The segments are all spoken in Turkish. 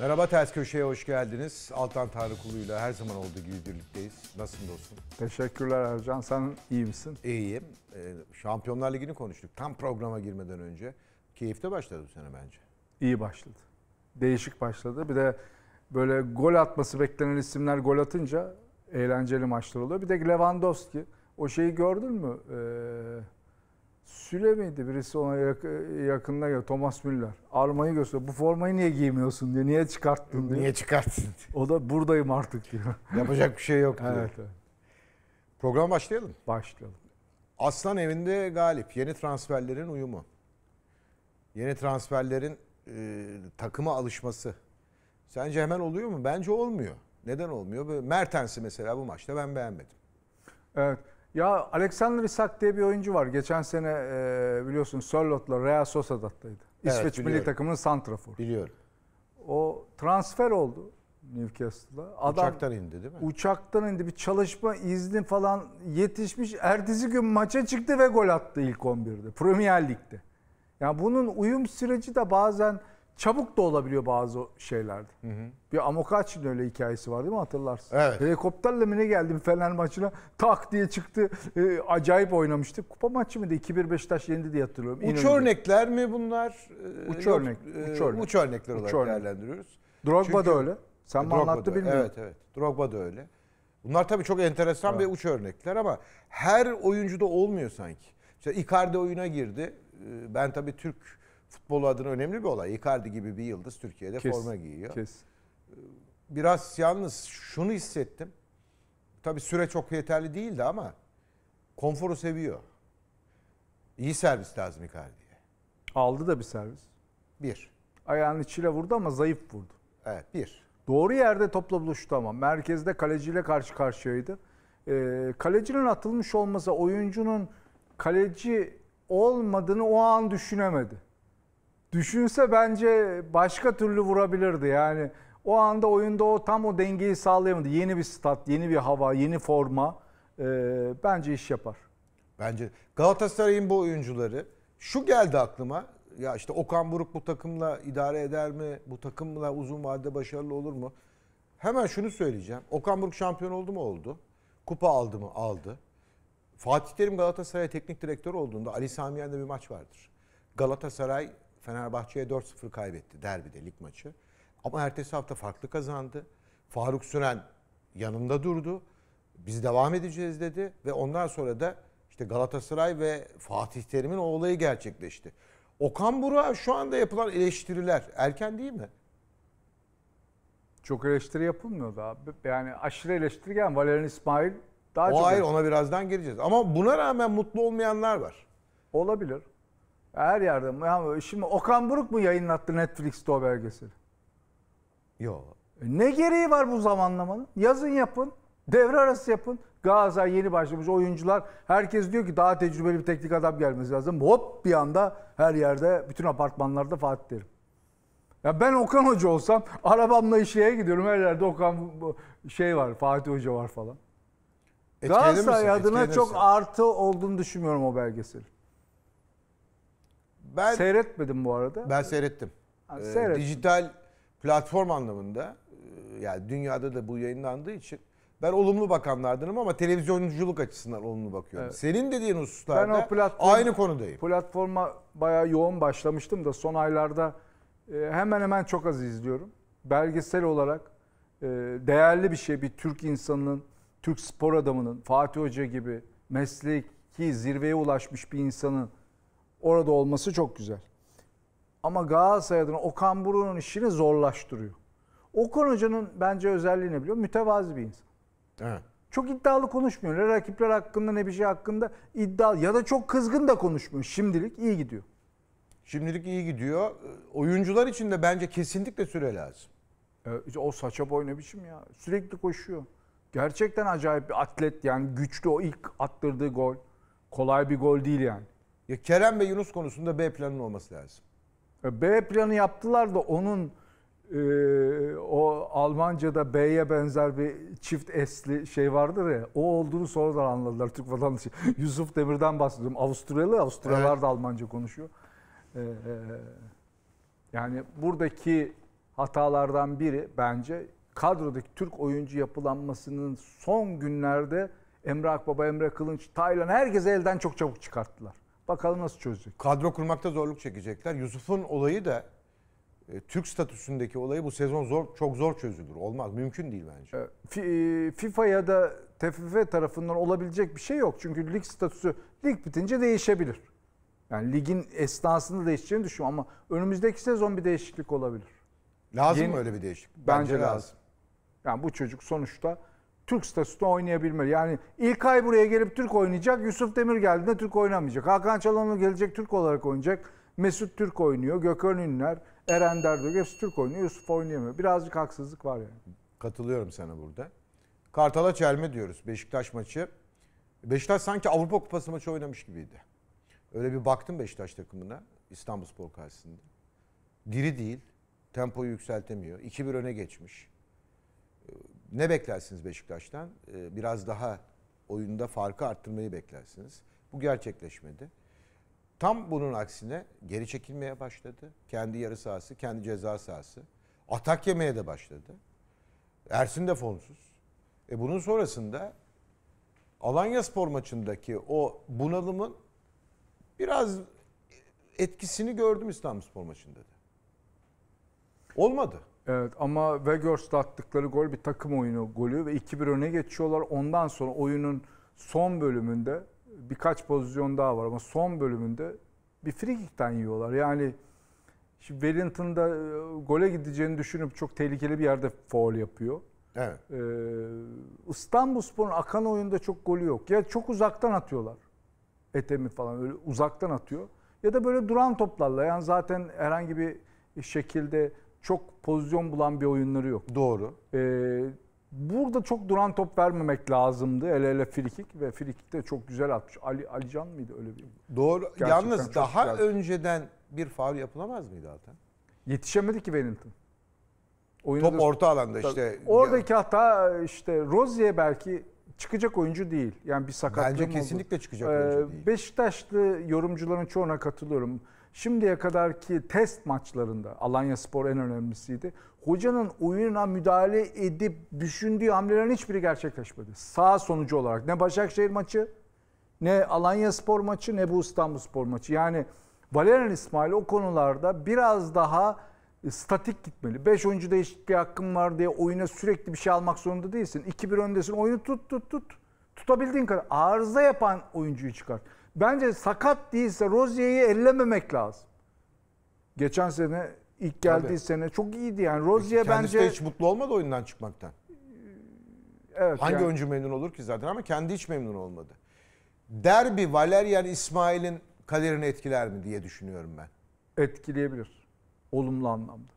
Merhaba Ters Köşe'ye hoş geldiniz. Altan Tanrıkulu'yla her zaman olduğu gibi birlikteyiz. Nasılsın dostum? Teşekkürler Ercan. Sen iyi misin? İyiyim. Ee, Şampiyonlar Ligi'ni konuştuk. Tam programa girmeden önce. Keyifte başladı bu sene bence. İyi başladı. Değişik başladı. Bir de böyle gol atması beklenen isimler gol atınca eğlenceli maçlar oluyor. Bir de Lewandowski. O şeyi gördün mü? Ee, Süle miydi birisi ona yak yakında ya Thomas Müller. Armayı göster. Bu formayı niye giymiyorsun diye, Niye çıkarttın diye. Niye çıkarttın O da buradayım artık diyor. Yapacak bir şey yok diyor. Evet, evet. Program başlayalım. Başlayalım. Aslan evinde galip. Yeni transferlerin uyumu. Yeni transferlerin e, takıma alışması. Sence hemen oluyor mu? Bence olmuyor. Neden olmuyor? Mertens'i mesela bu maçta ben beğenmedim. Evet. Ya Alexander Isak diye bir oyuncu var. Geçen sene e, biliyorsun Sörlot'la Real Sociedad'daydı. İsveç evet, milli takımının Santrafor Biliyorum. O transfer oldu Newcastle'da. Adam, uçaktan indi değil mi? Uçaktan indi. Bir çalışma izni falan yetişmiş. Ertesi gün maça çıktı ve gol attı ilk 11'de. Premier Lig'de. Yani bunun uyum süreci de bazen çabuk da olabiliyor bazı şeylerde. Hı hı. Bir Amokaç'ın öyle hikayesi var değil mi hatırlarsın? Evet. Helikopterle mi ne geldim Fener maçına tak diye çıktı. E, acayip oynamıştı. Kupa maçı mıydı? 2-1 Beşiktaş yendi diye hatırlıyorum. Uç İnönü'de. örnekler mi bunlar? Ee, uç Yok, örnek. E, uç, örnek. uç örnekler olarak uç örnek. değerlendiriyoruz. Drogba Çünkü, da öyle. Sen e, mi anlattı bilmiyorum. Evet evet. Drogba da öyle. Bunlar tabii çok enteresan evet. ve uç örnekler ama her oyuncuda olmuyor sanki. İşte Icardi oyuna girdi. Ee, ben tabii Türk futbol adına önemli bir olay. Icardi gibi bir yıldız Türkiye'de kes, forma giyiyor. Kes. Ee, biraz yalnız şunu hissettim. Tabii süre çok yeterli değildi ama konforu seviyor. İyi servis lazım Icardi'ye. Aldı da bir servis. Bir. Ayağının içiyle vurdu ama zayıf vurdu. Evet bir. Doğru yerde topla buluştu ama. Merkezde kaleciyle karşı karşıyaydı. Ee, kalecinin atılmış olması oyuncunun kaleci olmadığını o an düşünemedi düşünse bence başka türlü vurabilirdi. Yani o anda oyunda o tam o dengeyi sağlayamadı. Yeni bir stat, yeni bir hava, yeni forma e, bence iş yapar. Bence Galatasaray'ın bu oyuncuları şu geldi aklıma. Ya işte Okan Buruk bu takımla idare eder mi? Bu takımla uzun vadede başarılı olur mu? Hemen şunu söyleyeceğim. Okan Buruk şampiyon oldu mu? Oldu. Kupa aldı mı? Aldı. Fatih Terim Galatasaray teknik direktör olduğunda Ali Sami Yen'de bir maç vardır. Galatasaray Fenerbahçe'ye 4-0 kaybetti derbide lig maçı. Ama ertesi hafta farklı kazandı. Faruk Süren yanında durdu. Biz devam edeceğiz dedi ve ondan sonra da işte Galatasaray ve Fatih Terim'in o olayı gerçekleşti. Okan Burak'a şu anda yapılan eleştiriler erken değil mi? Çok eleştiri yapılmıyordu abi. Yani aşırı eleştirgen Valerian İsmail daha o çok... Hayır ona birazdan gireceğiz. Ama buna rağmen mutlu olmayanlar var. Olabilir. Her yerde. Yani şimdi Okan Buruk mu yayınlattı Netflix'te o belgeseli? Yok. E, ne gereği var bu zamanlamanın? Yazın yapın. Devre arası yapın. Galatasaray yeni başlamış oyuncular. Herkes diyor ki daha tecrübeli bir teknik adam gelmesi lazım. Hop bir anda her yerde bütün apartmanlarda Fatih Terim. Ya ben Okan Hoca olsam arabamla işleye gidiyorum. Her yerde Okan şey var Fatih Hoca var falan. Etkilenir Galatasaray adına çok artı olduğunu düşünmüyorum o belgeseli. Ben seyretmedim bu arada. Ben seyrettim. Ha, ee, dijital platform anlamında e, yani dünyada da bu yayınlandığı için ben olumlu bakanlardanım ama televizyonculuk açısından olumlu bakıyorum. Evet. Senin dediğin hususlarda ben o platform, aynı konudayım. Platforma bayağı yoğun başlamıştım da son aylarda e, hemen hemen çok az izliyorum. Belgesel olarak e, değerli bir şey bir Türk insanının, Türk spor adamının, Fatih Hoca gibi mesleki zirveye ulaşmış bir insanın orada olması çok güzel. Ama Galatasaray adına Okan Buruk'un işini zorlaştırıyor. Okan Hoca'nın bence özelliği ne biliyor Mütevazi bir insan. Evet. Çok iddialı konuşmuyor. Ne rakipler hakkında ne bir şey hakkında iddialı. Ya da çok kızgın da konuşmuyor. Şimdilik iyi gidiyor. Şimdilik iyi gidiyor. Oyuncular için de bence kesinlikle süre lazım. Evet, o saça boy ne biçim ya. Sürekli koşuyor. Gerçekten acayip bir atlet yani güçlü o ilk attırdığı gol. Kolay bir gol değil yani. Ya Kerem ve Yunus konusunda B planının olması lazım. E, B planı yaptılar da onun e, o Almanca'da B'ye benzer bir çift esli şey vardır ya. O olduğunu sonradan anladılar Türk vatandaşı. Yusuf Demir'den bahsediyorum. Avusturyalı, Avusturyalılar evet. da Almanca konuşuyor. E, e, yani buradaki hatalardan biri bence kadrodaki Türk oyuncu yapılanmasının son günlerde Emre Akbaba, Emre Kılınç, Taylan herkese elden çok çabuk çıkarttılar. Bakalım nasıl çözecek. Kadro kurmakta zorluk çekecekler. Yusuf'un olayı da e, Türk statüsündeki olayı bu sezon zor çok zor çözülür. Olmaz. Mümkün değil bence. E, e, FIFA ya da TFF tarafından olabilecek bir şey yok. Çünkü lig statüsü lig bitince değişebilir. Yani ligin esnasında değişeceğini düşünüyorum ama önümüzdeki sezon bir değişiklik olabilir. Lazım Yeni, mı öyle bir değişiklik? Bence, bence lazım. lazım. Yani bu çocuk sonuçta Türk statüsünde oynayabilmeli. Yani ilk ay buraya gelip Türk oynayacak. Yusuf Demir geldiğinde Türk oynamayacak. Hakan Çalhanoğlu gelecek Türk olarak oynayacak. Mesut Türk oynuyor. Gökhan Ünler, Eren Derdök hepsi Türk oynuyor. Yusuf oynayamıyor. Birazcık haksızlık var yani. Katılıyorum sana burada. Kartal'a çelme diyoruz. Beşiktaş maçı. Beşiktaş sanki Avrupa Kupası maçı oynamış gibiydi. Öyle bir baktım Beşiktaş takımına İstanbul Spor karşısında. Diri değil. Tempoyu yükseltemiyor. 2-1 öne geçmiş ne beklersiniz Beşiktaş'tan? Ee, biraz daha oyunda farkı arttırmayı beklersiniz. Bu gerçekleşmedi. Tam bunun aksine geri çekilmeye başladı. Kendi yarı sahası, kendi ceza sahası. Atak yemeye de başladı. Ersin de formsuz. E bunun sonrasında Alanya Spor maçındaki o bunalımın biraz etkisini gördüm İstanbul Spor maçında da. Olmadı. Evet ama Weghorst'la attıkları gol bir takım oyunu golü ve 2-1 öne geçiyorlar. Ondan sonra oyunun son bölümünde birkaç pozisyon daha var ama son bölümünde bir frikikten yiyorlar. Yani şimdi Wellington'da e, gole gideceğini düşünüp çok tehlikeli bir yerde foul yapıyor. Evet. Ee, İstanbulspor'un akan oyunda çok golü yok. Ya çok uzaktan atıyorlar. Etemi falan öyle uzaktan atıyor. Ya da böyle duran toplarla yani zaten herhangi bir şekilde çok pozisyon bulan bir oyunları yok. Doğru. Ee, burada çok duran top vermemek lazımdı. El ele frikik ve frikik de çok güzel atmış. Ali Alican mıydı öyle bir? Doğru. Gerçekten Yalnız daha güzeldi. önceden bir faul yapılamaz mıydı zaten? Yetişemedi ki Wellington. Oyunda top orta alanda işte. Oradaki ya. hata işte Rozier belki çıkacak oyuncu değil. Yani bir sakatlığı Bence kesinlikle oldu. çıkacak ee, oyuncu değil. Beşiktaşlı yorumcuların çoğuna katılıyorum. Şimdiye kadarki test maçlarında Alanya Spor en önemlisiydi. Hocanın oyuna müdahale edip düşündüğü hamlelerin hiçbiri gerçekleşmedi. Sağ sonucu olarak ne Başakşehir maçı ne Alanya Spor maçı ne bu İstanbul Spor maçı. Yani Valerian İsmail o konularda biraz daha e, statik gitmeli. 5 oyuncu değişikliği hakkım var diye oyuna sürekli bir şey almak zorunda değilsin. 2-1 öndesin oyunu tut tut tut. Tutabildiğin kadar arıza yapan oyuncuyu çıkart. Bence sakat değilse Rozier'i ellememek lazım. Geçen sene ilk geldiği Tabii. sene çok iyiydi yani. Rozier bence... Kendisi hiç mutlu olmadı oyundan çıkmaktan. Ee, evet, Hangi yani... oyuncu memnun olur ki zaten ama kendi hiç memnun olmadı. Derbi Valerian İsmail'in kaderini etkiler mi diye düşünüyorum ben. Etkileyebilir. Olumlu anlamda.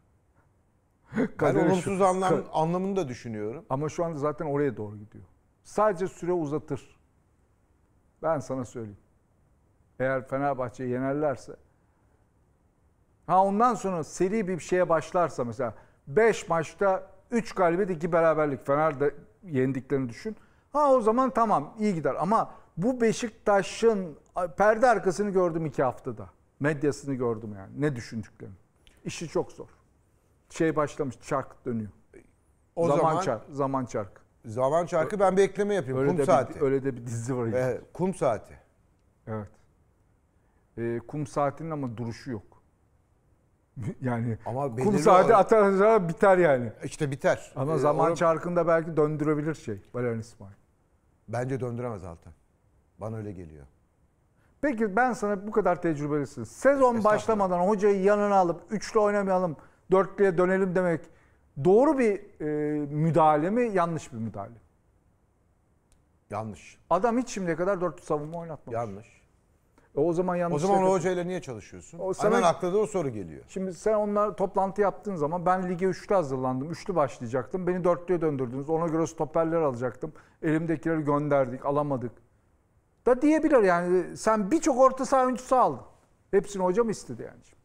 ben olumsuz şu... anlam, Ka... anlamını da düşünüyorum. Ama şu anda zaten oraya doğru gidiyor. Sadece süre uzatır. Ben sana söyleyeyim. Eğer Fenerbahçe yenerlerse. Ha ondan sonra seri bir şeye başlarsa mesela 5 maçta 3 galibiyet 2 beraberlik Fenerde yendiklerini düşün. Ha o zaman tamam iyi gider ama bu Beşiktaş'ın perde arkasını gördüm 2 haftada. Medyasını gördüm yani ne düşündüklerini. İşi çok zor. Şey başlamış çark dönüyor. O zaman, zaman çark, zaman çark. Zaman çarkı ben bir ekleme yapayım. Öyle kum de saati. Bir, öyle de bir dizi var. Ee, kum saati. Evet e, kum saatinin ama duruşu yok. Yani ama kum saati atar atar biter yani. İşte biter. Ama ee, zaman onu... çarkında belki döndürebilir şey Valerian İsmail. Bence döndüremez Altan. Bana öyle geliyor. Peki ben sana bu kadar tecrübelisin. Sezon başlamadan hocayı yanına alıp üçlü oynamayalım, dörtlüye dönelim demek doğru bir e, müdahale mi, yanlış bir müdahale? Yanlış. Adam hiç şimdiye kadar dörtlü savunma oynatmamış. Yanlış. O zaman yanlış. O zaman şey o hocayla niye çalışıyorsun? O sana, Hemen aklına o soru geliyor. Şimdi sen onlar toplantı yaptığın zaman ben lige üçlü hazırlandım. Üçlü başlayacaktım. Beni dörtlüye döndürdünüz. Ona göre stoperler alacaktım. Elimdekileri gönderdik, alamadık. Da diyebilir yani. Sen birçok orta saha oyuncusu aldın. Hepsini hocam istedi yani şimdi.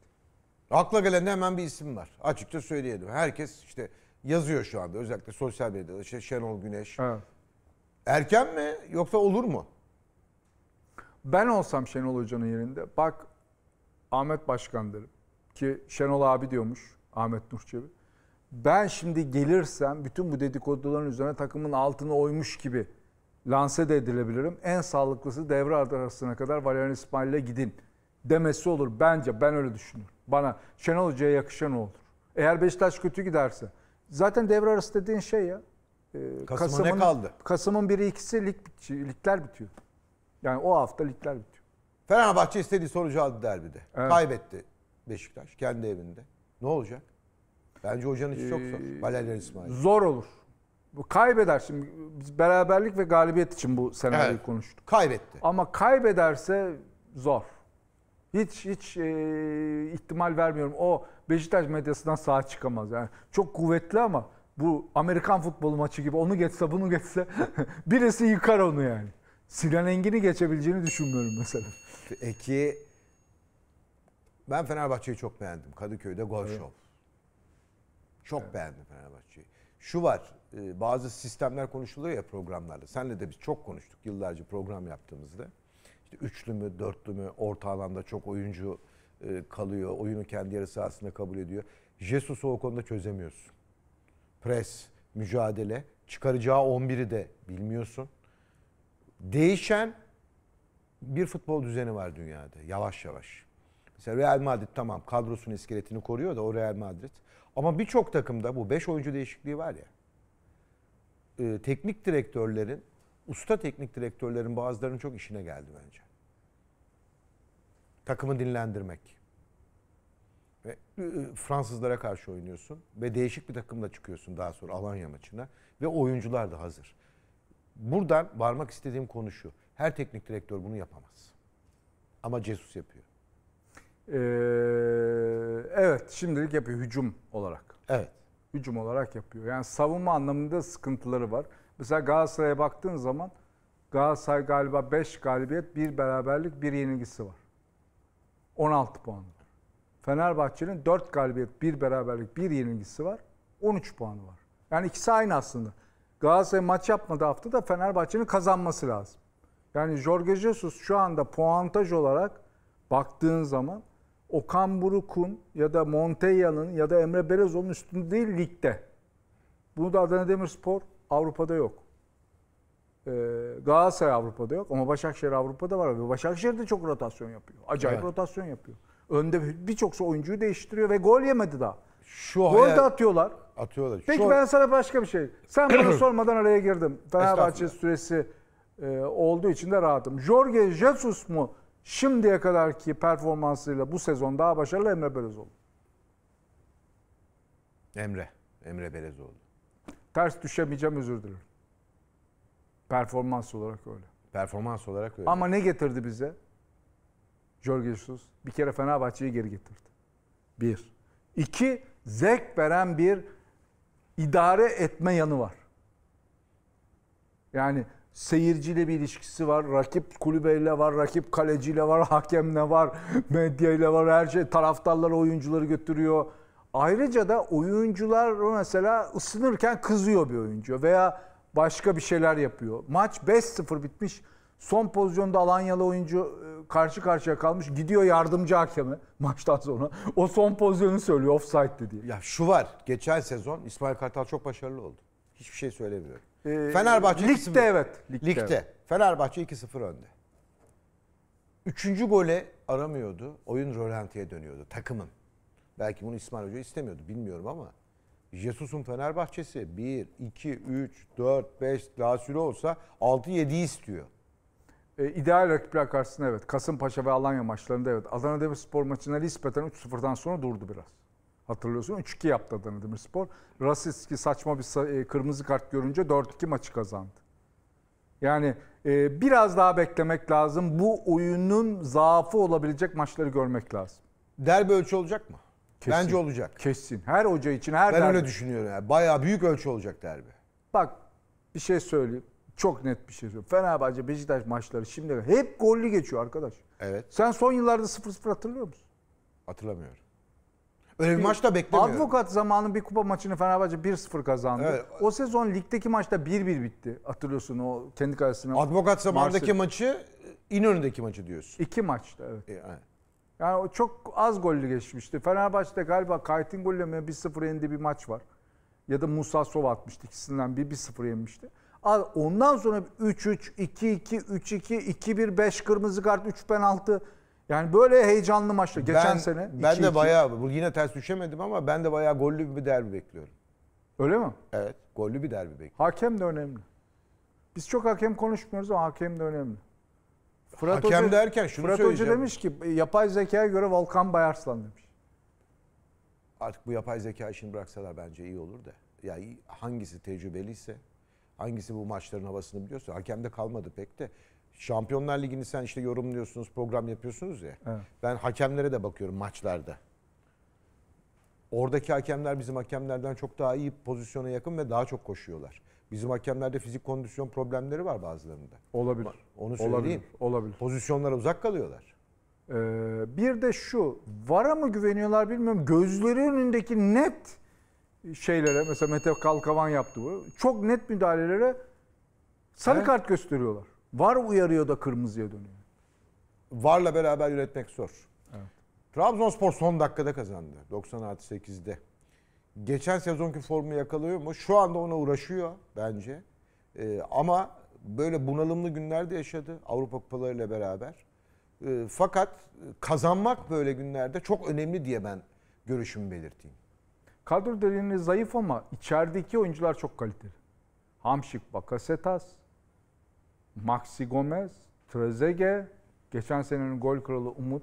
Akla gelen hemen bir isim var. Açıkça söyleyelim. Herkes işte yazıyor şu anda özellikle sosyal medyada. İşte Şenol Güneş. Evet. Erken mi yoksa olur mu? Ben olsam Şenol Hoca'nın yerinde bak Ahmet Başkan derim. Ki Şenol abi diyormuş Ahmet Nurçevi. Ben şimdi gelirsem bütün bu dedikoduların üzerine takımın altını oymuş gibi lanse de edilebilirim. En sağlıklısı devre arasına kadar Valerian İsmail'e gidin demesi olur. Bence ben öyle düşünüyorum. Bana Şenol Hoca'ya yakışan olur. Eğer Beşiktaş kötü giderse. Zaten devre arası dediğin şey ya. Ee, Kasım'a Kasım'ın, ne kaldı? Kasım'ın biri ikisi lig, ligler bitiyor. Yani o hafta ligler bitiyor. Fenerbahçe istediği sonucu aldı derbide. Evet. Kaybetti Beşiktaş kendi evinde. Ne olacak? Bence hocanın işi ee, çok zor. Ee, Valerian İsmail. Zor olur. Bu kaybeder şimdi biz beraberlik ve galibiyet için bu senaryoyu evet. konuştuk. Kaybetti. Ama kaybederse zor. Hiç hiç e, ihtimal vermiyorum. O Beşiktaş medyasından sağ çıkamaz. Yani çok kuvvetli ama bu Amerikan futbolu maçı gibi onu geçse bunu geçse birisi yıkar onu yani. Sinan Engin'i geçebileceğini düşünmüyorum mesela. Peki ben Fenerbahçe'yi çok beğendim. Kadıköy'de gol evet. şov. Çok evet. beğendim Fenerbahçe'yi. Şu var e, bazı sistemler konuşuluyor ya programlarda. Senle de biz çok konuştuk yıllarca program yaptığımızda. İşte üçlü mü, dörtlü mü, orta alanda çok oyuncu e, kalıyor. Oyunu kendi yarı sahasında kabul ediyor. Jesus'u o konuda çözemiyorsun. Pres, mücadele, çıkaracağı 11'i de bilmiyorsun değişen bir futbol düzeni var dünyada yavaş yavaş. Mesela Real Madrid tamam kadrosun iskeletini koruyor da o Real Madrid. Ama birçok takımda bu 5 oyuncu değişikliği var ya. E, teknik direktörlerin, usta teknik direktörlerin bazılarının çok işine geldi bence. Takımı dinlendirmek. Ve e, e Fransızlara karşı oynuyorsun ve değişik bir takımla çıkıyorsun daha sonra Alanya maçına ve oyuncular da hazır. Buradan varmak istediğim konu şu. Her teknik direktör bunu yapamaz. Ama Jesus yapıyor. Ee, evet şimdilik yapıyor hücum olarak. Evet. Hücum olarak yapıyor. Yani savunma anlamında sıkıntıları var. Mesela Galatasaray'a baktığın zaman Galatasaray galiba 5 galibiyet, 1 beraberlik, 1 yenilgisi var. 16 puan. Fenerbahçe'nin 4 galibiyet, 1 beraberlik, 1 yenilgisi var. 13 puanı var. Yani ikisi aynı aslında. Galatasaray maç yapmadı haftada Fenerbahçe'nin kazanması lazım. Yani Jorge Jesus şu anda puantaj olarak baktığın zaman Okan Buruk'un ya da Montella'nın ya da Emre Belözo'nun üstünde değil ligde. Bunu da Adana Demirspor Avrupa'da yok. Ee, Galatasaray Avrupa'da yok ama Başakşehir Avrupa'da var. Ve Başakşehir de çok rotasyon yapıyor. Acayip evet. rotasyon yapıyor. Önde birçok oyuncuyu değiştiriyor ve gol yemedi daha. Şu gol hayal... de atıyorlar. Atıyorlar. Peki Şu... ben sana başka bir şey. Sen bana sormadan araya girdim. Fenerbahçe süresi e, olduğu için de rahatım. Jorge Jesus mu şimdiye kadarki performansıyla bu sezon daha başarılı Emre Belözoğlu? Emre. Emre Belözoğlu. Ters düşemeyeceğim özür dilerim. Performans olarak öyle. Performans olarak öyle. Ama ne getirdi bize? Jorge Jesus bir kere Fenerbahçe'yi geri getirdi. Bir. İki, zevk veren bir idare etme yanı var. Yani seyirciyle bir ilişkisi var, rakip kulübeyle var, rakip kaleciyle var, hakemle var, medyayla var, her şey taraftarlar oyuncuları götürüyor. Ayrıca da oyuncular mesela ısınırken kızıyor bir oyuncu veya başka bir şeyler yapıyor. Maç 5-0 bitmiş. Son pozisyonda Alanyalı oyuncu e, karşı karşıya kalmış. Gidiyor yardımcı hakeme maçtan sonra. O son pozisyonu söylüyor offside diye. Ya şu var. Geçen sezon İsmail Kartal çok başarılı oldu. Hiçbir şey söylemiyorum. Ee, Fenerbahçe ligde evet. Ligde. ligde. Fenerbahçe 2-0 önde. Üçüncü gole aramıyordu. Oyun rolantiye dönüyordu takımın. Belki bunu İsmail Hoca istemiyordu bilmiyorum ama Jesus'un Fenerbahçesi 1, 2, 3, 4, 5 lasülü olsa 6-7'yi istiyor e, ideal rakipler karşısında evet. Kasımpaşa ve Alanya maçlarında evet. Adana Demirspor maçına nispeten 3-0'dan sonra durdu biraz. Hatırlıyorsun 3-2 yaptı Adana Demirspor. Rasiski saçma bir e, kırmızı kart görünce 4-2 maçı kazandı. Yani e, biraz daha beklemek lazım. Bu oyunun zaafı olabilecek maçları görmek lazım. Derbi ölçü olacak mı? Kesin, Bence olacak. Kesin. Her hoca için her Ben derbi. öyle düşünüyorum. Yani. Bayağı büyük ölçü olacak derbi. Bak bir şey söyleyeyim. Çok net bir şey söylüyorum. Fenerbahçe, Beşiktaş maçları şimdi hep gollü geçiyor arkadaş. Evet. Sen son yıllarda 0-0 hatırlıyor musun? Hatırlamıyorum. Öyle bir maç da beklemiyorum. Advokat zamanı bir kupa maçını Fenerbahçe 1-0 kazandı. Evet. O sezon ligdeki maçta 1-1 bitti. Hatırlıyorsun o kendi kalesine. Advokat zamanındaki maçı İnönü'ndeki maçı diyorsun. İki maçta e, evet. Yani. yani çok az gollü geçmişti. Fenerbahçe'de galiba Kayt'in golle mi 1-0 yendiği bir maç var. Ya da Musa Sova atmıştı ikisinden bir 1-0 yenmişti. Ondan sonra 3-3, 2-2, 3-2, 2-1, 5 kırmızı kart, 3 penaltı. Yani böyle heyecanlı maçlar. Geçen ben, sene 2-2. Ben de bayağı, bu yine ters düşemedim ama ben de bayağı gollü bir derbi bekliyorum. Öyle mi? Evet, gollü bir derbi bekliyorum. Hakem de önemli. Biz çok hakem konuşmuyoruz ama hakem de önemli. Fırat hakem Hoca, derken şunu Fırat söyleyeceğim. Hoca demiş ki yapay zekaya göre Volkan Bayarslan demiş. Artık bu yapay zeka işini bıraksalar bence iyi olur da. Ya yani hangisi tecrübeliyse Hangisi bu maçların havasını biliyorsun. Hakemde kalmadı pek de. Şampiyonlar Ligi'ni sen işte yorumluyorsunuz, program yapıyorsunuz ya. Evet. Ben hakemlere de bakıyorum maçlarda. Oradaki hakemler bizim hakemlerden çok daha iyi pozisyona yakın ve daha çok koşuyorlar. Bizim hakemlerde fizik kondisyon problemleri var bazılarında. Olabilir. Onu söyleyeyim. Olabilir. Olabilir. Pozisyonlara uzak kalıyorlar. Ee, bir de şu, VAR'a mı güveniyorlar bilmiyorum. Gözleri önündeki net şeylere mesela Mete Kalkavan yaptı bu. Çok net müdahalelere sarı evet. kart gösteriyorlar. Var uyarıyor da kırmızıya dönüyor. Varla beraber yönetmek zor. Evet. Trabzonspor son dakikada kazandı. 90 8'de. Geçen sezonki formu yakalıyor mu? Şu anda ona uğraşıyor bence. Ee, ama böyle bunalımlı günlerde yaşadı Avrupa kupalarıyla beraber. Ee, fakat kazanmak böyle günlerde çok önemli diye ben görüşümü belirteyim kadro derinliği zayıf ama içerideki oyuncular çok kaliteli. Hamşik, Bakasetas, Maxi Gomez, Trezege, geçen senenin gol kralı Umut,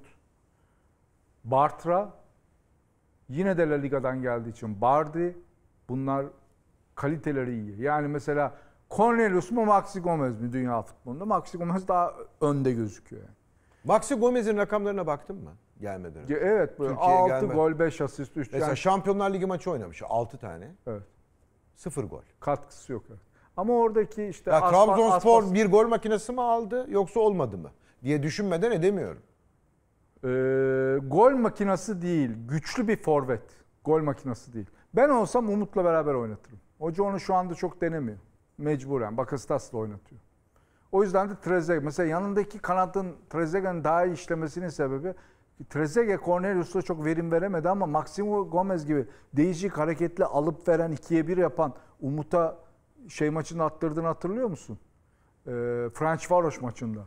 Bartra, yine de La Liga'dan geldiği için Bardi, bunlar kaliteleri iyi. Yani mesela Cornelius mu Maxi Gomez mi dünya futbolunda? Maxi Gomez daha önde gözüküyor. Yani. Maxi Gomez'in rakamlarına baktın mı? Gelmeden önce. Evet. Böyle Türkiye'ye 6 gelmeden. gol 5 asist 3 Mesela yani... Şampiyonlar Ligi maçı oynamış. 6 tane. Evet. 0 gol. Katkısı yok. Ama oradaki işte... Ya, asma, Trabzonspor asma... bir gol makinesi mi aldı yoksa olmadı mı? Diye düşünmeden edemiyorum. Ee, gol makinası değil. Güçlü bir forvet. Gol makinası değil. Ben olsam Umut'la beraber oynatırım. Hoca onu şu anda çok denemiyor. Mecburen. Bakasitas'la oynatıyor. O yüzden de Trezeguet. Mesela yanındaki kanatın Trezeguet'in daha iyi işlemesinin sebebi Trezeguet Cornelius'ta çok verim veremedi ama Maximo Gomez gibi değişik hareketli alıp veren ikiye bir yapan Umut'a şey maçını attırdığını hatırlıyor musun? E, French Varoş maçında.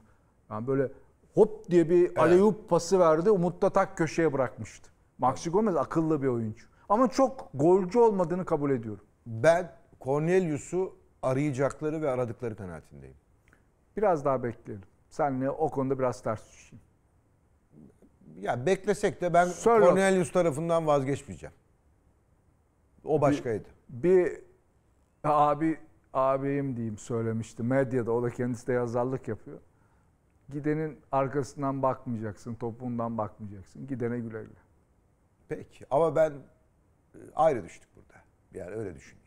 Yani böyle hop diye bir evet. aleyup pası verdi. Umut da tak köşeye bırakmıştı. Maxi Gomez akıllı bir oyuncu. Ama çok golcü olmadığını kabul ediyorum. Ben Cornelius'u arayacakları ve aradıkları kanaatindeyim. Biraz daha bekleyelim. Senle o konuda biraz ters düşeyim. Ya beklesek de ben Sörlok. Cornelius tarafından vazgeçmeyeceğim. O başkaydı. Bir, bir abi abim diyeyim söylemişti medyada. O da kendisi de yazarlık yapıyor. Gidenin arkasından bakmayacaksın, topuğundan bakmayacaksın. Gidene güle güle. Peki ama ben e, ayrı düştük burada. Yani öyle düşünüyorum.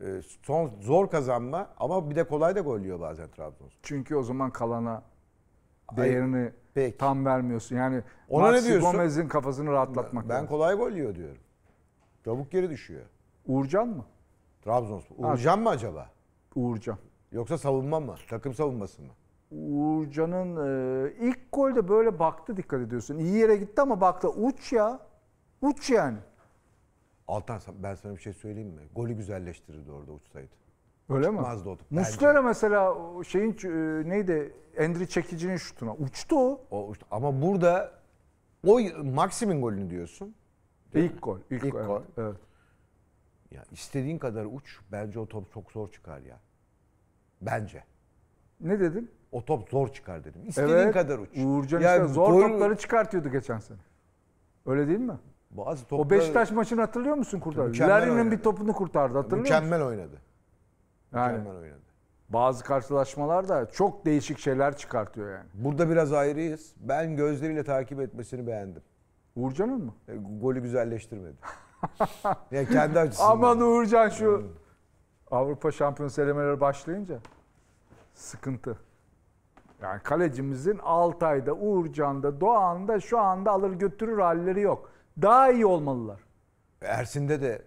Ee, son zor kazanma ama bir de kolay da gol yiyor bazen Trabzonspor. Çünkü o zaman kalana değerini Hayır, tam vermiyorsun. Yani Ona Maxi ne diyorsun? Gomez'in kafasını rahatlatmak. Ben lazım. kolay gol yiyor diyorum. Çabuk geri düşüyor. Uğurcan mı? Trabzonspor. Uğurcan mı acaba? Uğurcan. Yoksa savunma mı? Takım savunması mı? Uğurcan'ın e, ilk golde böyle baktı dikkat ediyorsun. İyi yere gitti ama baktı. Uç ya. Uç yani. Altan ben sana bir şey söyleyeyim mi? Golü güzelleştirirdi orada uçsaydı. Öyle Çıkmazdı mi? O, Muslera mesela şeyin e, neydi? Endri Çekici'nin şutuna. Uçtu o. o uçtu. Ama burada o Maxim'in golünü diyorsun. İlk gol. İlk, ilk gol. gol. Evet. Ya istediğin kadar uç. Bence o top çok zor çıkar ya. Bence. Ne dedim? O top zor çıkar dedim. İstediğin evet, kadar uç. Uğurcan yani işte zor gol... topları çıkartıyordu geçen sene. Öyle değil mi? Bazı topları... O Beşiktaş maçını hatırlıyor musun kurtardı? Larin'in bir topunu kurtardı hatırlıyor Mükemmel musun? oynadı. Yani, Mükemmel oynadı. Bazı karşılaşmalar da çok değişik şeyler çıkartıyor yani. Burada biraz ayrıyız. Ben gözleriyle takip etmesini beğendim. Uğurcan'ın mı? E, golü güzelleştirmedi. ya kendi açısından. Aman Uğurcan şu hmm. Avrupa Şampiyonası elemeleri başlayınca sıkıntı. Yani kalecimizin Altay'da, Uğurcan'da, Doğan'da şu anda alır götürür halleri yok daha iyi olmalılar. Ersin'de de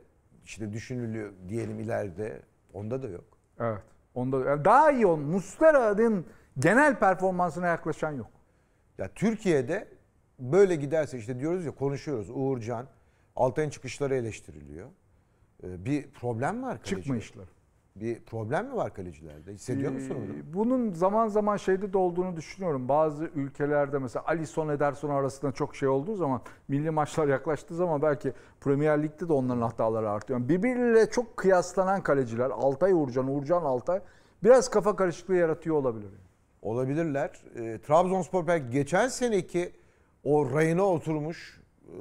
işte düşünülüyor diyelim ileride. Onda da yok. Evet. Onda da, daha iyi ol. Muslera'nın genel performansına yaklaşan yok. Ya Türkiye'de böyle giderse işte diyoruz ya konuşuyoruz Uğurcan Altay'ın çıkışları eleştiriliyor. Ee, bir problem var kaleciler. Çıkmayışlar. Bir problem mi var kalecilerde? Hissediyor musun ee, onu? Bunun zaman zaman şeyde de olduğunu düşünüyorum. Bazı ülkelerde mesela Alisson Ederson arasında çok şey olduğu zaman milli maçlar yaklaştığı zaman belki Premier Lig'de de onların hataları artıyor. Yani birbiriyle çok kıyaslanan kaleciler Altay Uğurcan, Uğurcan Altay biraz kafa karışıklığı yaratıyor olabilir. Olabilirler. E, Trabzonspor belki geçen seneki o rayına oturmuş e,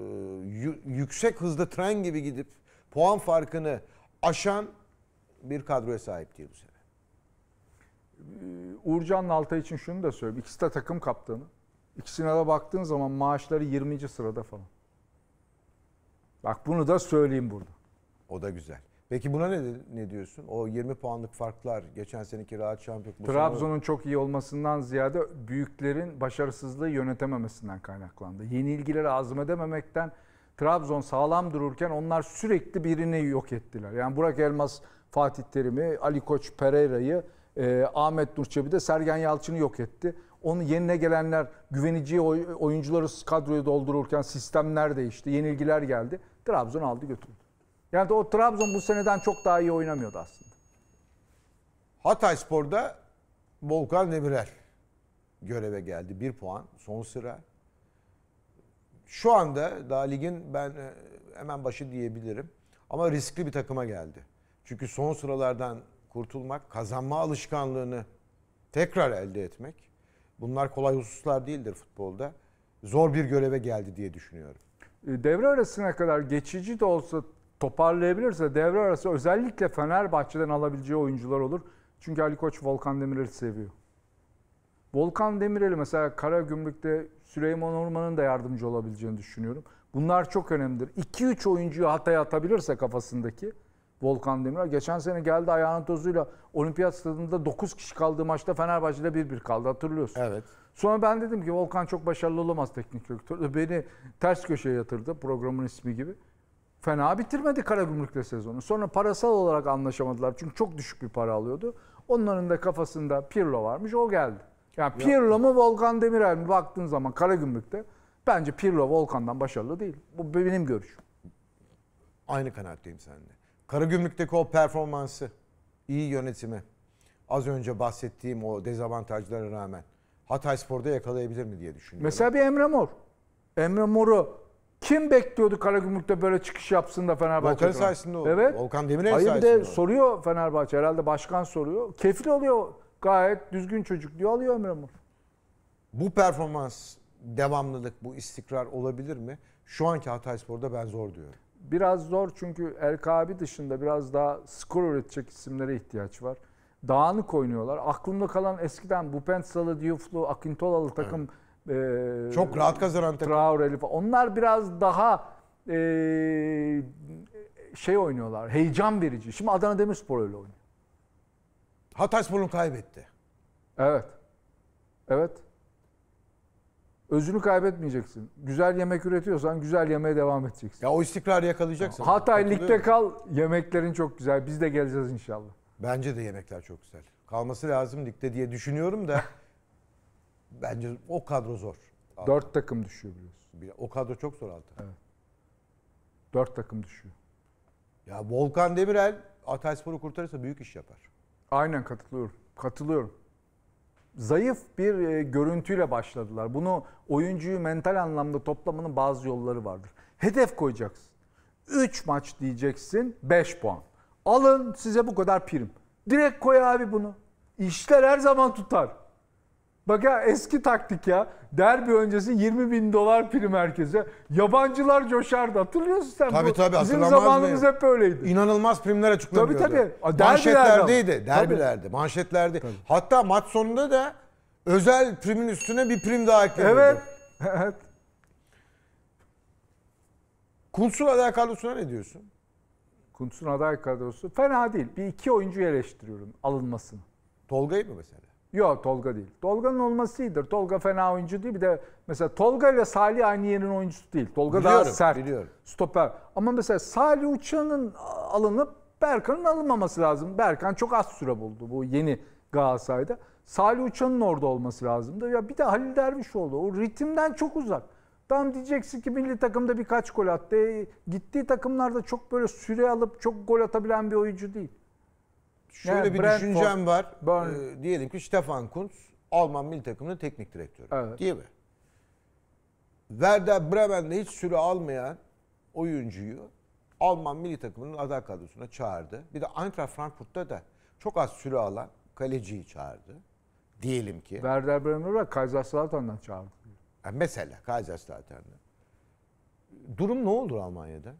yüksek hızlı tren gibi gidip puan farkını aşan bir kadroya sahip değil bu sene. Ee, Uğurcan Altay için şunu da söyleyeyim. İkisi de takım kaptanı. İkisine de baktığın zaman maaşları 20. sırada falan. Bak bunu da söyleyeyim burada. O da güzel. Peki buna ne, ne diyorsun? O 20 puanlık farklar geçen seneki rahat şampiyonluk. Trabzon'un çok iyi olmasından ziyade büyüklerin başarısızlığı yönetememesinden kaynaklandı. Yeni Yenilgileri azmedememekten Trabzon sağlam dururken onlar sürekli birini yok ettiler. Yani Burak Elmas Fatih Terim'i, Ali Koç Pereira'yı, e, Ahmet Nurçebi de Sergen Yalçın'ı yok etti. Onun yerine gelenler güvenici oyuncuları kadroya doldururken sistemler değişti, yenilgiler geldi. Trabzon aldı götürdü. Yani o Trabzon bu seneden çok daha iyi oynamıyordu aslında. Hatay Spor'da Volkan Demirel göreve geldi. Bir puan son sıra. Şu anda daha ligin ben e, hemen başı diyebilirim. Ama riskli bir takıma geldi. Çünkü son sıralardan kurtulmak, kazanma alışkanlığını tekrar elde etmek bunlar kolay hususlar değildir futbolda. Zor bir göreve geldi diye düşünüyorum. E, devre arasına kadar geçici de olsa toparlayabilirse devre arası özellikle Fenerbahçe'den alabileceği oyuncular olur. Çünkü Ali Koç Volkan Demirel'i seviyor. Volkan Demirel'i mesela Karagümrük'te Süleyman Orman'ın da yardımcı olabileceğini düşünüyorum. Bunlar çok önemlidir. 2-3 oyuncuyu hataya atabilirse kafasındaki Volkan Demirel. Geçen sene geldi ayağının tozuyla olimpiyat stadında 9 kişi kaldığı maçta Fenerbahçe'de 1-1 kaldı hatırlıyorsun. Evet. Sonra ben dedim ki Volkan çok başarılı olamaz teknik direktör. Beni ters köşeye yatırdı programın ismi gibi. Fena bitirmedi Karagümrük'le sezonu. Sonra parasal olarak anlaşamadılar. Çünkü çok düşük bir para alıyordu. Onların da kafasında Pirlo varmış o geldi. Yani Pirlo mu Volkan Demirel mi baktığın zaman Karagümrük'te bence Pirlo Volkan'dan başarılı değil. Bu benim görüşüm. Aynı kanaatteyim seninle. Karagümrük'teki o performansı, iyi yönetimi, az önce bahsettiğim o dezavantajlara rağmen Hatay Spor'da yakalayabilir mi diye düşünüyorum. Mesela bir Emre Mor. Emre Mor'u kim bekliyordu Karagümrük'te böyle çıkış yapsın da Fenerbahçe? Volkan sayesinde oldu. Evet. Volkan Demirel Hayır, sayesinde oldu. soruyor Fenerbahçe herhalde başkan soruyor. Kefil oluyor gayet düzgün çocuk diyor alıyor Emre Mor. Bu performans devamlılık bu istikrar olabilir mi? Şu anki Hatay Spor'da ben zor diyorum biraz zor çünkü Erkabi dışında biraz daha skor üretecek isimlere ihtiyaç var. Dağınık oynuyorlar. Aklımda kalan eskiden Bupensalı, Diouflu, Akintolalı takım evet. e, çok rahat kazanan takım. Traoreli falan. Onlar biraz daha e, şey oynuyorlar. Heyecan verici. Şimdi Adana Demirspor öyle oynuyor. Hatayspor'un kaybetti. Evet. Evet özünü kaybetmeyeceksin. Güzel yemek üretiyorsan güzel yemeye devam edeceksin. Ya o istikrar yakalayacaksın. Hatay ligde kal, yemeklerin çok güzel. Biz de geleceğiz inşallah. Bence de yemekler çok güzel. Kalması lazım ligde diye düşünüyorum da bence o kadro zor. Altı. Dört takım düşüyor biliyorsun. O kadro çok zor altı. Evet. Dört takım düşüyor. Ya Volkan Demirel Hatay Spor'u kurtarırsa büyük iş yapar. Aynen katılıyorum. Katılıyorum zayıf bir e, görüntüyle başladılar. Bunu oyuncuyu mental anlamda toplamanın bazı yolları vardır. Hedef koyacaksın. 3 maç diyeceksin 5 puan. Alın size bu kadar prim. Direkt koy abi bunu. İşler her zaman tutar. Bak ya eski taktik ya. Derbi öncesi 20 bin dolar prim herkese. Yabancılar coşardı. Hatırlıyorsun sen tabii, bu. Tabii, Bizim zamanımız mı? hep öyleydi İnanılmaz primler açıklanıyordu. Tabii tabii. Manşetlerdeydi. Derbilerde. Tabii. Hatta maç sonunda da özel primin üstüne bir prim daha ekleniyordu. Evet. Evet. Kunsun aday kadrosuna ne diyorsun? Kuntsun aday kadrosu fena değil. Bir iki oyuncu eleştiriyorum alınmasını. Tolga'yı mı mesela? Yok Tolga değil. Tolga'nın olması iyidir. Tolga fena oyuncu değil. Bir de mesela Tolga ile Salih aynı yerin oyuncusu değil. Tolga biliyorum, daha sert. Biliyorum. Stoper. Ama mesela Salih Uçan'ın alınıp Berkan'ın alınmaması lazım. Berkan çok az süre buldu bu yeni Galatasaray'da. Salih Uçan'ın orada olması lazımdı. Ya bir de Halil Derviş oldu. o ritimden çok uzak. Tam diyeceksin ki milli takımda birkaç gol attı. E, gittiği takımlarda çok böyle süre alıp çok gol atabilen bir oyuncu değil şöyle yani bir Brentford, düşüncem var. Burn. E, diyelim ki Stefan Kuntz Alman milli takımının teknik direktörü. Evet. Değil mi? Werder Bremen'de hiç süre almayan oyuncuyu Alman milli takımının aday kadrosuna çağırdı. Bir de Eintracht Frankfurt'ta da çok az süre alan kaleciyi çağırdı. Diyelim ki. Werder Bremen'i bırak Kaiserslautern'dan çağırdı. Yani mesela Kaiserslautern'dan. Durum ne olur Almanya'da?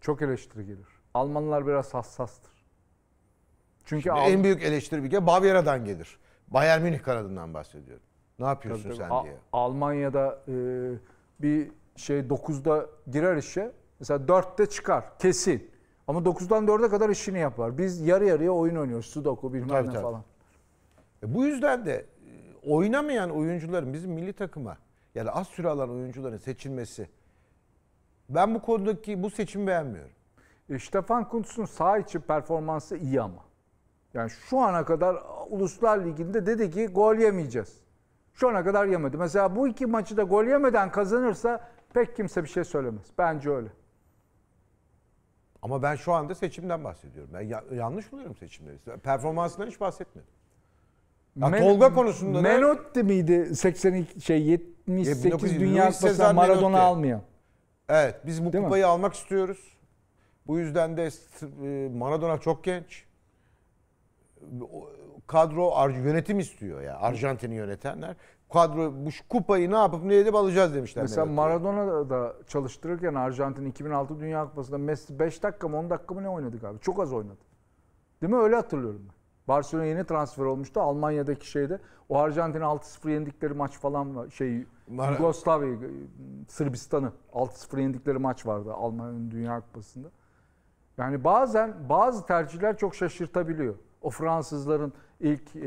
Çok eleştiri gelir. Almanlar biraz hassastır. Çünkü Al en büyük eleştiri bir kere Bavyera'dan gelir. Bayern Münih kanadından bahsediyorum. Ne yapıyorsun tabii, sen A diye. Almanya'da e, bir şey 9'da girer işe. Mesela 4'te çıkar kesin. Ama 9'dan 4'e kadar işini yapar. Biz yarı yarıya oyun oynuyoruz. Sudoku bilmem tabii, ne tabii. falan. E, bu yüzden de e, oynamayan oyuncuların bizim milli takıma yani az süre alan oyuncuların seçilmesi ben bu konudaki bu seçimi beğenmiyorum. E, Stefan Kuntz'un sağ içi performansı iyi ama. Yani şu ana kadar Uluslar Ligi'nde dedi ki gol yemeyeceğiz. Şu ana kadar yemedi. Mesela bu iki maçı da gol yemeden kazanırsa pek kimse bir şey söylemez. Bence öyle. Ama ben şu anda seçimden bahsediyorum. Ben ya- yanlış buluyorum seçimleri. Performansından hiç bahsetmedim. Ya Men- Tolga konusunda ne? Menotti miydi 82 şey 78 Ya, 1900 Dünya Luis Maradona Menotti. almayan? Evet biz bu Değil mi? kupayı almak istiyoruz. Bu yüzden de e, Maradona çok genç. Kadro yönetim istiyor ya. Yani. Arjantin'i yönetenler. Kadro bu kupayı ne yapıp ne edip alacağız demişler. Mesela Maradona da çalıştırırken Arjantin 2006 Dünya Kupası'nda Messi 5 dakika mı 10 dakika mı ne oynadık abi? Çok az oynadı. Değil mi? Öyle hatırlıyorum ben. Barcelona yeni transfer olmuştu Almanya'daki şeyde. O Arjantin 6-0 yendikleri maç falan var. Şey Yugoslavya e, Sırbistan'ı 6-0 yendikleri maç vardı Almanya'nın Dünya Kupası'nda. Yani bazen bazı tercihler çok şaşırtabiliyor. O Fransızların ilk e,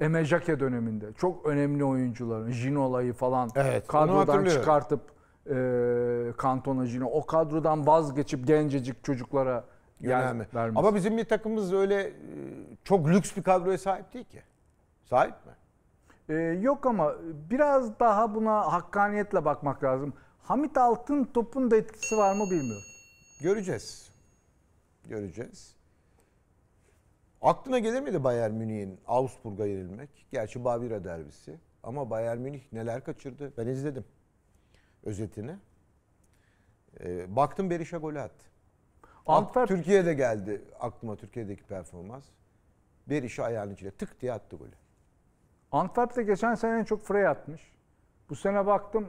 Emejake döneminde çok önemli oyuncuların Jinola'yı falan evet, kadrodan çıkartıp e, Kantona Jino o kadrodan vazgeçip gencecik çocuklara yani vermesi. Ama bizim bir takımımız öyle e, çok lüks bir kadroya sahip değil ki. Sahip mi? Ee, yok ama biraz daha buna hakkaniyetle bakmak lazım. Hamit Altın Top'un da etkisi var mı bilmiyorum. Göreceğiz. Göreceğiz. Aklına gelir miydi Bayern Münih'in Augsburg'a yenilmek? Gerçi Bavira derbisi. Ama Bayern Münih neler kaçırdı? Ben izledim özetini. E, baktım Berisha golü attı. Antwerp... Türkiye'de geldi aklıma Türkiye'deki performans. Berisha ayağının içine tık diye attı golü. Antwerp'te geçen sene en çok Frey atmış. Bu sene baktım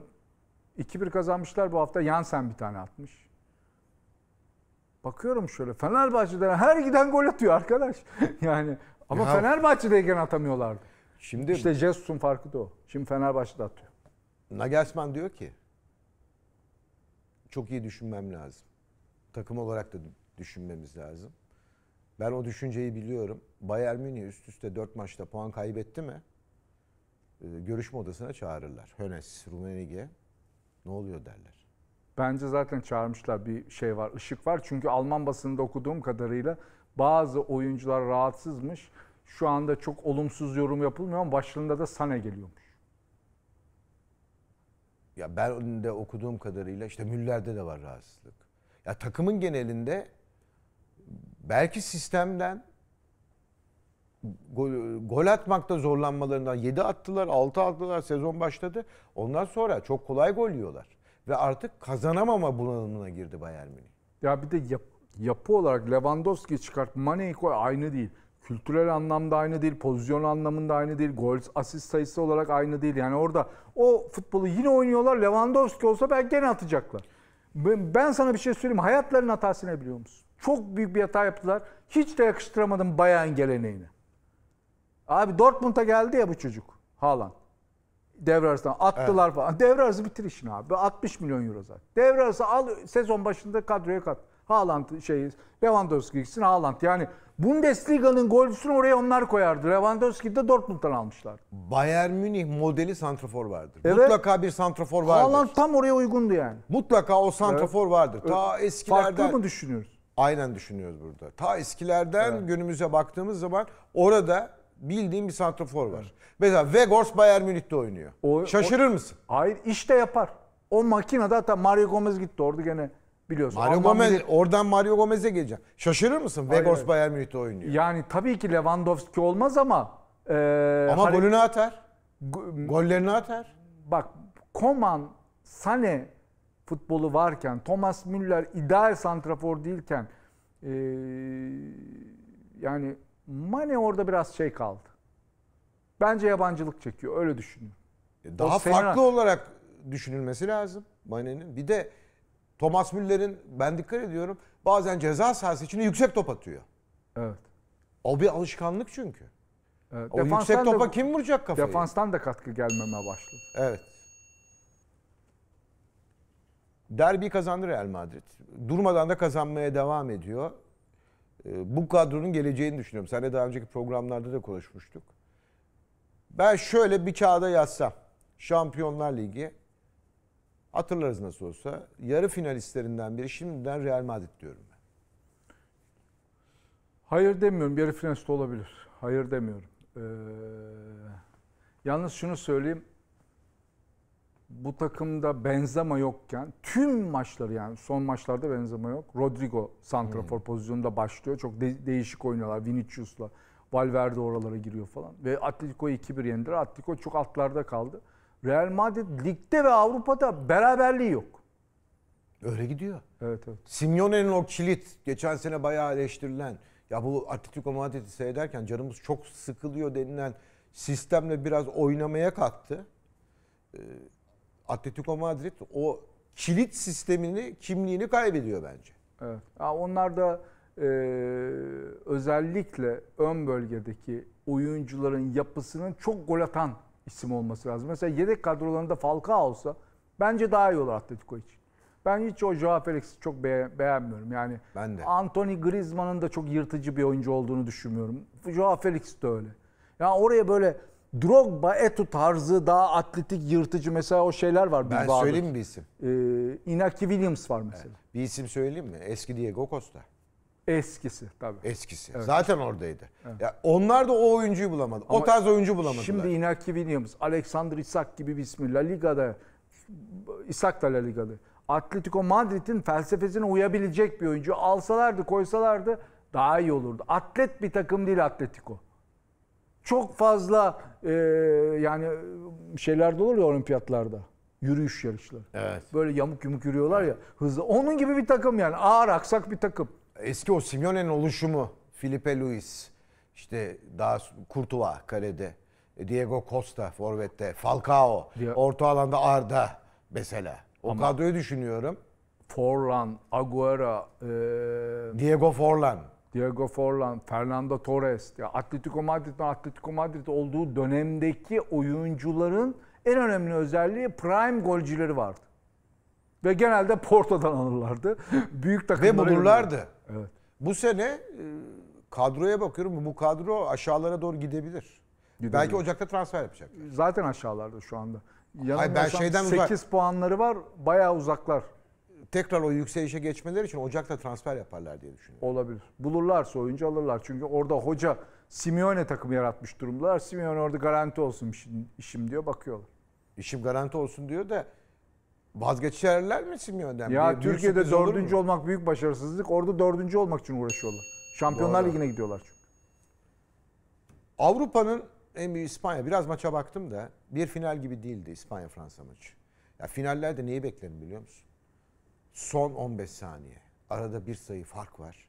2-1 kazanmışlar bu hafta. Yansen bir tane atmış. Bakıyorum şöyle Fenerbahçe'den her giden gol atıyor arkadaş. yani ama ya. Fenerbahçe'deyken atamıyorlardı. Şimdi işte Jesus'un farkı da o. Şimdi Fenerbahçe'de atıyor. Nagelsmann diyor ki çok iyi düşünmem lazım. Takım olarak da düşünmemiz lazım. Ben o düşünceyi biliyorum. Bayern Münih üst üste 4 maçta puan kaybetti mi? E, görüşme odasına çağırırlar. Hönes, Rumenige. Ne oluyor derler. Bence zaten çağırmışlar bir şey var, ışık var. Çünkü Alman basınında okuduğum kadarıyla bazı oyuncular rahatsızmış. Şu anda çok olumsuz yorum yapılmıyor ama başlarında da Sane geliyormuş. Ya ben de okuduğum kadarıyla işte Müller'de de var rahatsızlık. Ya takımın genelinde belki sistemden gol, atmakta zorlanmalarından 7 attılar, 6 attılar sezon başladı. Ondan sonra çok kolay gol yiyorlar. Ve artık kazanamama bunalımına girdi Bayern Münih. Ya bir de yap, yapı olarak Lewandowski çıkart, Mane'yi koy aynı değil. Kültürel anlamda aynı değil, pozisyon anlamında aynı değil, gol asist sayısı olarak aynı değil. Yani orada o futbolu yine oynuyorlar. Lewandowski olsa belki gene atacaklar. Ben sana bir şey söyleyeyim. Hayatlarının hatasını biliyor musun? Çok büyük bir hata yaptılar. Hiç de yakıştıramadım bayan geleneğini. Abi Dortmund'a geldi ya bu çocuk. Haaland. Devre arasından attılar evet. falan. Devre arası bitir işini abi. 60 milyon euro zaten. Devre arası al sezon başında kadroya kat. Haaland şey Lewandowski gitsin Haaland. Yani Bundesliga'nın golcüsünü oraya onlar koyardı. Lewandowski'yi de Dortmund'dan almışlar. Bayern Münih modeli santrafor vardır. Evet. Mutlaka bir santrafor vardır. Haaland tam oraya uygundu yani. Mutlaka o santrafor evet. vardır. Ta eskilerden. Farklı mı düşünüyoruz? Aynen düşünüyoruz burada. Ta eskilerden evet. günümüze baktığımız zaman orada bildiğim bir santrofor var. Evet. Mesela Vegors Bayern Münih'te oynuyor. O, Şaşırır o, mısın? Hayır işte yapar. O makinede hatta Mario Gomez gitti orada gene biliyorsun. Mario Alman Gomez, bile... oradan Mario Gomez'e geleceğim. Şaşırır mısın? Hayır, Vegors hayır. Bayern Münih'te oynuyor. Yani tabii ki Lewandowski olmaz ama. E, ama hani, golünü atar. Go, gollerini atar. Bak Koman, Sane futbolu varken, Thomas Müller ideal santrafor değilken e, yani Mane orada biraz şey kaldı. Bence yabancılık çekiyor. Öyle düşünüyorum. E, daha o farklı senin... olarak düşünülmesi lazım Mane'nin. Bir de Thomas Müller'in ben dikkat ediyorum bazen ceza sahası içine yüksek top atıyor. Evet. O bir alışkanlık çünkü. Evet. O defanstan yüksek topa da, kim vuracak kafayı? Defanstan da katkı gelmemeye başladı. Evet. Derbi kazandı Real Madrid. Durmadan da kazanmaya devam ediyor. Ee, bu kadronun geleceğini düşünüyorum. Seninle daha önceki programlarda da konuşmuştuk. Ben şöyle bir kağıda yazsam. Şampiyonlar Ligi hatırlarız nasıl olsa. Yarı finalistlerinden biri şimdiden Real Madrid diyorum ben. Hayır demiyorum. Yarı finalist olabilir. Hayır demiyorum. Ee, yalnız şunu söyleyeyim bu takımda Benzema yokken tüm maçları yani son maçlarda Benzema yok. Rodrigo santrafor hmm. pozisyonunda başlıyor. Çok de- değişik oynuyorlar Vinicius'la. Valverde oralara giriyor falan. Ve Atletico 2-1 yendiler. Atletico çok altlarda kaldı. Real Madrid ligde ve Avrupa'da beraberliği yok. Öyle gidiyor. Evet evet. Simeone'nin o kilit geçen sene bayağı eleştirilen ya bu Atletico Madrid'i seyrederken canımız çok sıkılıyor denilen sistemle biraz oynamaya kalktı. Ee, Atletico Madrid o kilit sistemini, kimliğini kaybediyor bence. Evet. onlar da e, özellikle ön bölgedeki oyuncuların yapısının çok gol atan isim olması lazım. Mesela yedek kadrolarında Falcao olsa bence daha iyi olur Atletico için. Ben hiç o Joao Felix'i çok be- beğenmiyorum. Yani ben de. Anthony Griezmann'ın da çok yırtıcı bir oyuncu olduğunu düşünmüyorum. Joao Felix de öyle. Yani oraya böyle Drogba, Etu tarzı daha atletik yırtıcı mesela o şeyler var. Ben Bilbao'da. söyleyeyim mi bir isim? Ee, Inaki Williams var mesela. Evet. Bir isim söyleyeyim mi? Eski Diego Costa. Eskisi tabii. Eskisi. Evet. Zaten oradaydı. Evet. Ya onlar da o oyuncuyu bulamadı. Ama o tarz oyuncu bulamadılar. Şimdi Inaki Williams, Alexander Isak gibi bir ismi La Liga'da Isak da La Liga'da. Atletico Madrid'in felsefesine uyabilecek bir oyuncu. Alsalardı, koysalardı daha iyi olurdu. Atlet bir takım değil Atletico çok fazla e, yani şeylerde olur ya olimpiyatlarda. Yürüyüş yarışları. Evet. Böyle yamuk yumuk yürüyorlar ya hızlı. Onun gibi bir takım yani ağır aksak bir takım. Eski o Simeone'nin oluşumu. Filipe Luis, işte daha Kurtuva kalede, e, Diego Costa forvette, Falcao, ya. orta alanda Arda mesela. O Ama kadroyu düşünüyorum. Forlan, Agüero, e... Diego Forlan. Diego Forlan, Fernando Torres, ya Atletico Madrid mi Atletico Madrid olduğu dönemdeki oyuncuların en önemli özelliği prime golcüleri vardı. Ve genelde Porto'dan alırlardı. Büyük takımlara Ve bulurlardı. Yürüyordu. Evet. Bu sene e, kadroya bakıyorum. Bu kadro aşağılara doğru gidebilir. gidebilir. Belki Ocak'ta transfer yapacak. Zaten aşağılarda şu anda. Yanılmıyorsam ben şeyden 8 uzak... puanları var. Bayağı uzaklar tekrar o yükselişe geçmeleri için Ocak'ta transfer yaparlar diye düşünüyorum. Olabilir. Bulurlarsa oyuncu alırlar. Çünkü orada hoca Simeone takımı yaratmış durumdalar. Simeone orada garanti olsun işim, diyor bakıyorlar. İşim garanti olsun diyor da vazgeçerler mi Simeone'den? Ya büyük Türkiye'de dördüncü olmak büyük başarısızlık. Orada dördüncü olmak için uğraşıyorlar. Şampiyonlar Doğru. Ligi'ne gidiyorlar çünkü. Avrupa'nın en büyük İspanya. Biraz maça baktım da bir final gibi değildi İspanya-Fransa maçı. Ya finallerde neyi beklerim biliyor musun? Son 15 saniye. Arada bir sayı fark var.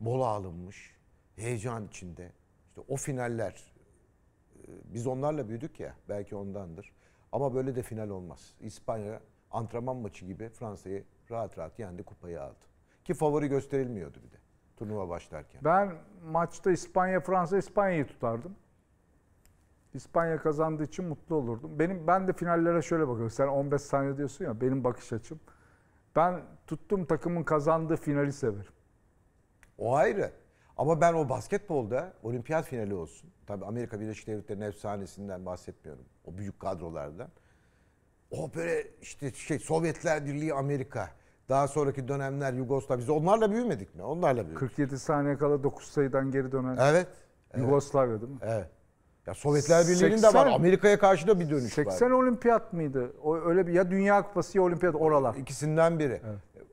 Mola alınmış. Heyecan içinde. İşte o finaller. E, biz onlarla büyüdük ya. Belki ondandır. Ama böyle de final olmaz. İspanya antrenman maçı gibi Fransa'yı rahat rahat yendi kupayı aldı. Ki favori gösterilmiyordu bir de turnuva başlarken. Ben maçta İspanya Fransa İspanya'yı tutardım. İspanya kazandığı için mutlu olurdum. Benim ben de finallere şöyle bakıyorum. Sen 15 saniye diyorsun ya benim bakış açım. Ben tuttum takımın kazandığı finali severim. O ayrı. Ama ben o basketbolda olimpiyat finali olsun. Tabii Amerika Birleşik Devletleri'nin efsanesinden bahsetmiyorum. O büyük kadrolardan. O böyle işte şey Sovyetler Birliği Amerika. Daha sonraki dönemler Yugoslavya. Biz onlarla büyümedik mi? Onlarla büyüdük. 47 saniye kala 9 sayıdan geri dönen. Evet. Yugoslavya değil mi? Evet. Ya Sovyetler Birliği'nin de var. Amerika'ya karşı da bir dönüş 80 var. 80 olimpiyat mıydı? O, öyle bir ya dünya kupası ya olimpiyat oralar. İkisinden biri. Evet.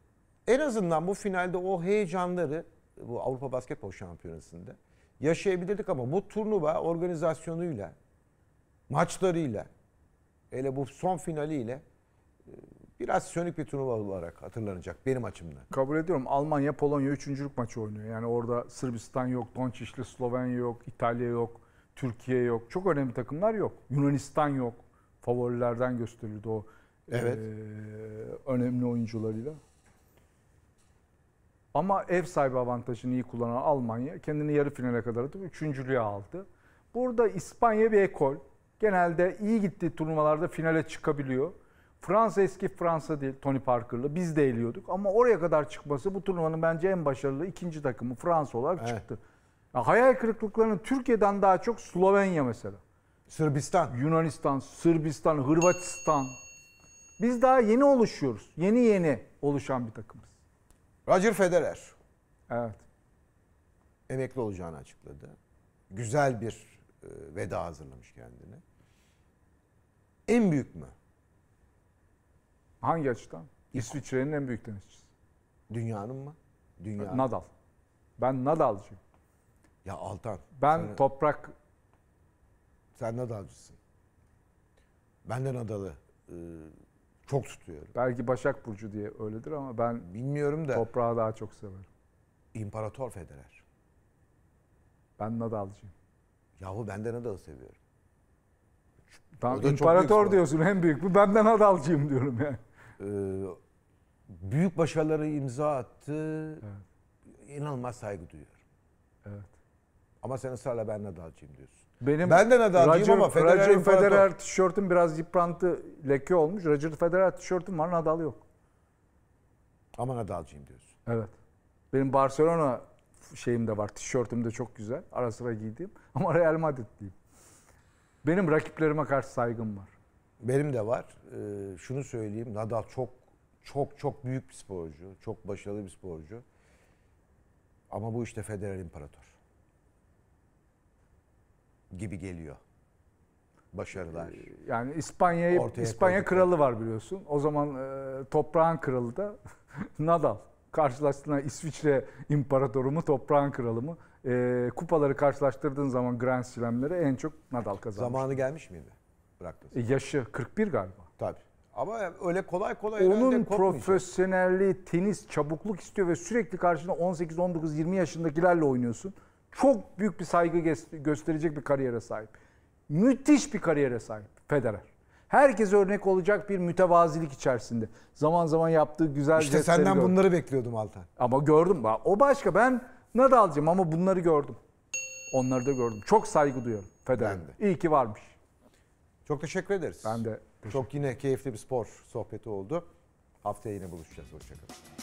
En azından bu finalde o heyecanları bu Avrupa Basketbol Şampiyonası'nda yaşayabilirdik ama bu turnuva organizasyonuyla, maçlarıyla, hele bu son finaliyle e, biraz sönük bir turnuva olarak hatırlanacak benim açımdan. Kabul ediyorum. Almanya Polonya üçüncülük maçı oynuyor. Yani orada Sırbistan yok, Doncic'li Slovenya yok, İtalya yok. Türkiye yok. Çok önemli takımlar yok. Yunanistan yok. Favorilerden gösterildi o evet. e, önemli oyuncularıyla. Ama ev sahibi avantajını iyi kullanan Almanya kendini yarı finale kadar atıp üçüncülüğe aldı. Burada İspanya bir ekol. Genelde iyi gittiği turnuvalarda finale çıkabiliyor. Fransa eski Fransa değil Tony Parker'la biz de eliyorduk ama oraya kadar çıkması bu turnuvanın bence en başarılı ikinci takımı Fransa olarak evet. çıktı. Ya hayal kırıklıklarını Türkiye'den daha çok Slovenya mesela. Sırbistan. Yunanistan, Sırbistan, Hırvatistan. Biz daha yeni oluşuyoruz. Yeni yeni oluşan bir takımız. Roger Federer. Evet. Emekli olacağını açıkladı. Güzel bir e, veda hazırlamış kendine. En büyük mü? Hangi açıdan? İsviçre'nin en büyük tenisçisi. Dünyanın mı? Dünyanın. Nadal. Ben Nadal'cıyım. Ya Altan. Ben sen, toprak. Sen ne Ben Benden adalı. e, çok tutuyorum. Belki Başak Burcu diye öyledir ama ben bilmiyorum da. Toprağı daha çok severim. İmparator Federer. Ben Nadal'cıyım. Yahu ben de Nadal'ı seviyorum. Tamam, imparator diyorsun var. en büyük. Bu benden Nadal'cıyım diyorum yani. Ee, büyük başarıları imza attı. Evet. İnanılmaz saygı duyuyorum. Evet. Ama sen ısrarla ben Nadal'cıyım diyorsun. Benim ben de Nadal'cıyım Roger, ama Federer, Roger Federer tişörtüm biraz yıprantı leke olmuş. Roger Federer tişörtüm var Nadal yok. Ama Nadal'cıyım diyorsun. Evet. Benim Barcelona şeyim de var. Tişörtüm de çok güzel. Ara sıra giydiğim. Ama Real Madrid'liyim. Benim rakiplerime karşı saygım var. Benim de var. Ee, şunu söyleyeyim. Nadal çok çok çok büyük bir sporcu. Çok başarılı bir sporcu. Ama bu işte Federer imparator gibi geliyor. Başarılar. Yani İspanya'yı İspanya, İspanya kralı var biliyorsun. O zaman e, toprağın kralı da Nadal. Karşılaştığına İsviçre imparatoru mu, toprağın kralı mı? E, kupaları karşılaştırdığın zaman Grand Slam'lere en çok Nadal kazanmış. Zamanı gelmiş miydi? Bıraktın. E, yaşı 41 galiba. Tabii. Ama öyle kolay kolay Onun profesyonelliği, tenis, çabukluk istiyor ve sürekli karşında 18, 19, 20 yaşındakilerle oynuyorsun çok büyük bir saygı gösterecek bir kariyere sahip. Müthiş bir kariyere sahip Federer. Herkes örnek olacak bir mütevazilik içerisinde. Zaman zaman yaptığı güzel İşte senden gördüm. bunları bekliyordum Altan. Ama gördüm. O başka. Ben Nadal'cım ama bunları gördüm. Onları da gördüm. Çok saygı duyuyorum Federer'e. İyi ki varmış. Çok teşekkür ederiz. Ben de. Çok yine keyifli bir spor sohbeti oldu. Haftaya yine buluşacağız. Hoşçakalın.